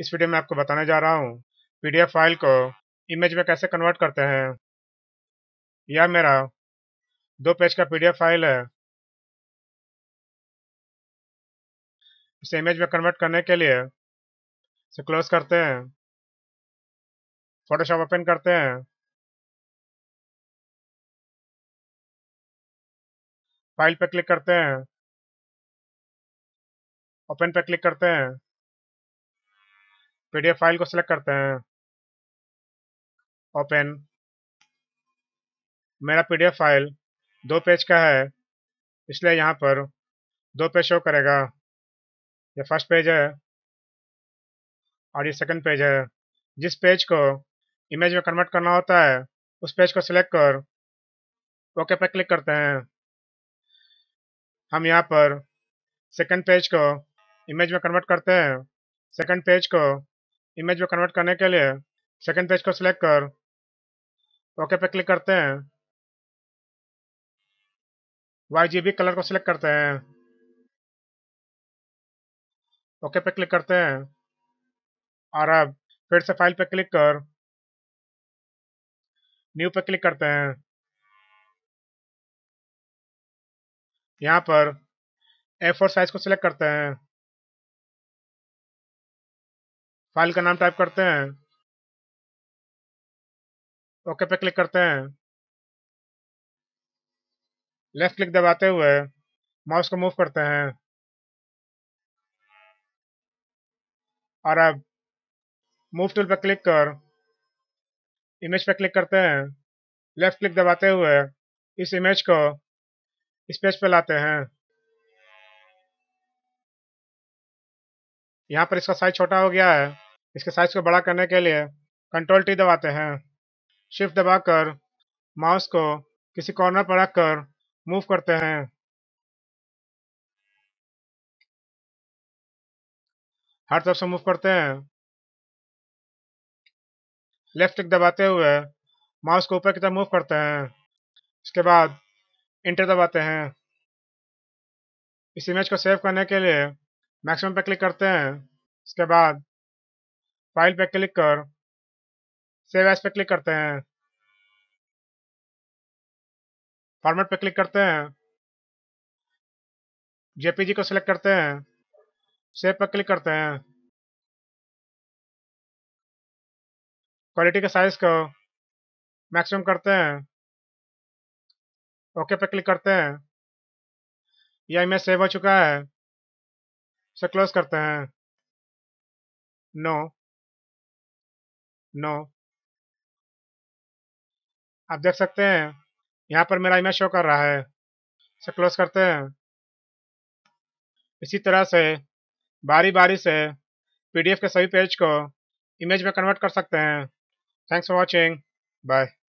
इस वीडियो में आपको बताने जा रहा हूँ पीडीएफ फाइल को इमेज में कैसे कन्वर्ट करते हैं यह मेरा दो पेज का पीडीएफ फाइल है इसे इमेज में कन्वर्ट करने के लिए इसे क्लोज करते हैं फोटोशॉप ओपन करते हैं फाइल पर क्लिक करते हैं ओपन पे क्लिक करते हैं पीडीएफ फाइल को सिलेक्ट करते हैं ओपन मेरा पीडीएफ फाइल दो पेज का है इसलिए यहाँ पर दो पेज शो करेगा ये फर्स्ट पेज है और ये सेकंड पेज है जिस पेज को इमेज में कन्वर्ट करना होता है उस पेज को सिलेक्ट कर ओके पर क्लिक करते हैं हम यहाँ पर सेकंड पेज को इमेज में कन्वर्ट करते हैं सेकंड पेज को इमेज में कन्वर्ट करने के लिए सेकेंड पेज को सिलेक्ट कर ओके पे क्लिक करते हैं वाई कलर को सिलेक्ट करते हैं ओके पे क्लिक करते हैं और अब फिर से फाइल पे क्लिक कर न्यू पे क्लिक करते हैं यहाँ पर ए फोर साइज को सिलेक्ट करते हैं फाइल का नाम टाइप करते हैं ओके पे क्लिक करते हैं लेफ्ट क्लिक दबाते हुए माउस को मूव करते हैं और अब मूव टूल पर क्लिक कर इमेज पर क्लिक करते हैं लेफ्ट क्लिक दबाते हुए इस इमेज को इस पेज पर लाते हैं यहाँ पर इसका साइज छोटा हो गया है इसके साइज को बड़ा करने के लिए कंट्रोल टी दबाते हैं शिफ्ट दबाकर माउस को किसी कॉर्नर पर रखकर मूव करते हैं हर तरफ से मूव करते हैं लेफ्ट क्लिक दबाते हुए माउस को ऊपर की तरफ मूव करते हैं इसके बाद इंटर दबाते हैं इस इमेज को सेव करने के लिए मैक्सिमम पर क्लिक करते हैं इसके बाद फाइल पे क्लिक कर सेव एस पे क्लिक करते हैं फॉर्मेट पे क्लिक करते हैं जेपीजी को सिलेक्ट करते हैं सेव पर क्लिक करते हैं क्वालिटी के साइज को मैक्सिमम करते हैं ओके पे क्लिक करते हैं यह इमेज सेव हो चुका है इसे क्लोज करते हैं नो नौ आप देख सकते हैं यहाँ पर मेरा इमेज शो कर रहा है इसे क्लोज करते हैं इसी तरह से बारी बारी से पीडीएफ के सभी पेज को इमेज में कन्वर्ट कर सकते हैं थैंक्स फॉर वॉचिंग बाय